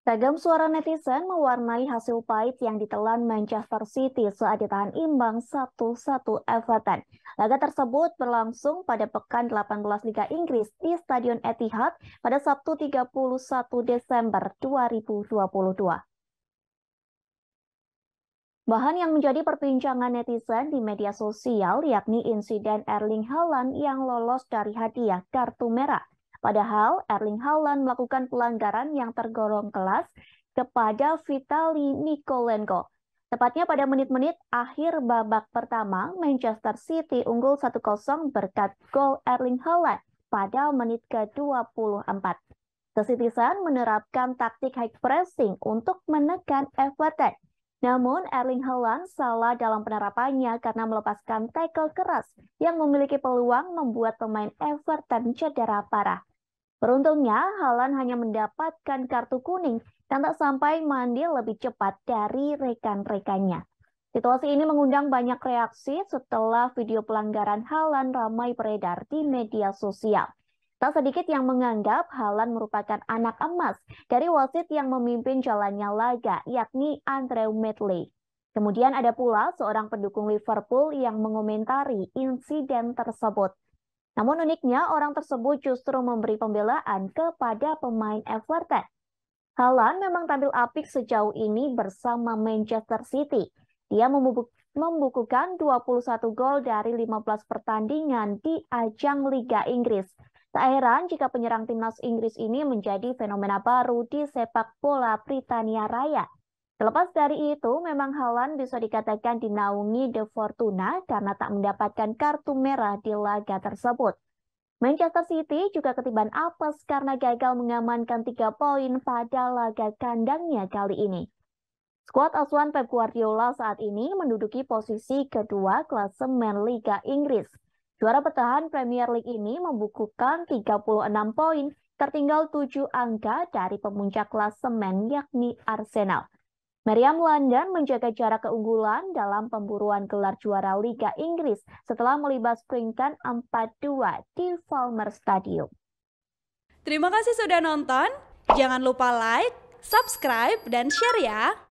Ragam suara netizen mewarnai hasil pahit yang ditelan Manchester City saat ditahan imbang 1-1 Everton. Laga tersebut berlangsung pada pekan 18 Liga Inggris di Stadion Etihad pada Sabtu 31 Desember 2022. Bahan yang menjadi perbincangan netizen di media sosial yakni insiden Erling Haaland yang lolos dari hadiah kartu merah. Padahal Erling Haaland melakukan pelanggaran yang tergolong kelas kepada Vitali Nikolenko. Tepatnya pada menit-menit akhir babak pertama, Manchester City unggul 1-0 berkat gol Erling Haaland pada menit ke-24. The Kesitisan menerapkan taktik high pressing untuk menekan Everton. Namun, Erling Haaland salah dalam penerapannya karena melepaskan tackle keras yang memiliki peluang membuat pemain Everton cedera parah. Beruntungnya, Halan hanya mendapatkan kartu kuning dan tak sampai mandi lebih cepat dari rekan-rekannya. Situasi ini mengundang banyak reaksi setelah video pelanggaran Halan ramai beredar di media sosial. Tak sedikit yang menganggap Halan merupakan anak emas dari wasit yang memimpin jalannya laga, yakni Andrew Medley. Kemudian ada pula seorang pendukung Liverpool yang mengomentari insiden tersebut. Namun uniknya, orang tersebut justru memberi pembelaan kepada pemain Everton. Haaland memang tampil apik sejauh ini bersama Manchester City. Dia dua membukukan 21 gol dari 15 pertandingan di ajang Liga Inggris. Tak heran jika penyerang timnas Inggris ini menjadi fenomena baru di sepak bola Britania Raya. Selepas dari itu, memang Halan bisa dikatakan dinaungi De Fortuna karena tak mendapatkan kartu merah di laga tersebut. Manchester City juga ketiban apes karena gagal mengamankan tiga poin pada laga kandangnya kali ini. Skuad asuhan Pep Guardiola saat ini menduduki posisi kedua klasemen Liga Inggris. Juara bertahan Premier League ini membukukan 36 poin, tertinggal 7 angka dari pemuncak klasemen yakni Arsenal. Meriam London menjaga jarak keunggulan dalam pemburuan gelar juara Liga Inggris setelah melibas Springton 4-2 di Falmer Stadium. Terima kasih sudah nonton. Jangan lupa like, subscribe, dan share ya.